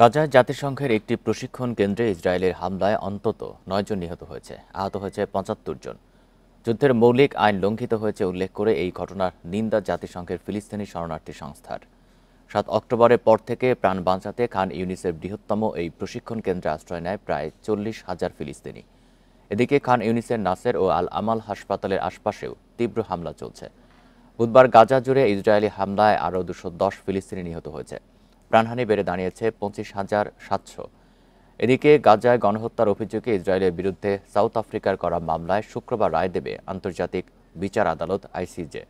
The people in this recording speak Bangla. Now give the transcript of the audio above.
গাজায় জাতিসংঘের একটি প্রশিক্ষণ কেন্দ্রে ইসরায়েলের হামলায় অন্তত নয়জন নিহত হয়েছে আহত হয়েছে পঁচাত্তর জন যুদ্ধের মৌলিক আইন লঙ্ঘিত হয়েছে উল্লেখ করে এই ঘটনার নিন্দা জাতিসংঘের ফিলিস্তিনি শরণার্থী সংস্থার সাত অক্টোবরের পর থেকে প্রাণ বাঁচাতে খান ইউনিসের বৃহত্তম এই প্রশিক্ষণ কেন্দ্রে আশ্রয় নেয় প্রায় চল্লিশ হাজার ফিলিস্তিনি এদিকে খান ইউনিসের নাসের ও আল আমাল হাসপাতালের আশপাশেও তীব্র হামলা চলছে বুধবার গাজা জুড়ে ইসরায়েলি হামলায় আরও দুশো দশ ফিলিস্তিনি নিহত হয়েছে প্রাণহানি বেড়ে দাঁড়িয়েছে পঁচিশ হাজার সাতশো এদিকে গাজায় গণহত্যার অভিযোগে ইসরায়েলের বিরুদ্ধে সাউথ আফ্রিকার করা মামলায় শুক্রবার রায় দেবে আন্তর্জাতিক বিচার আদালত আইসিজে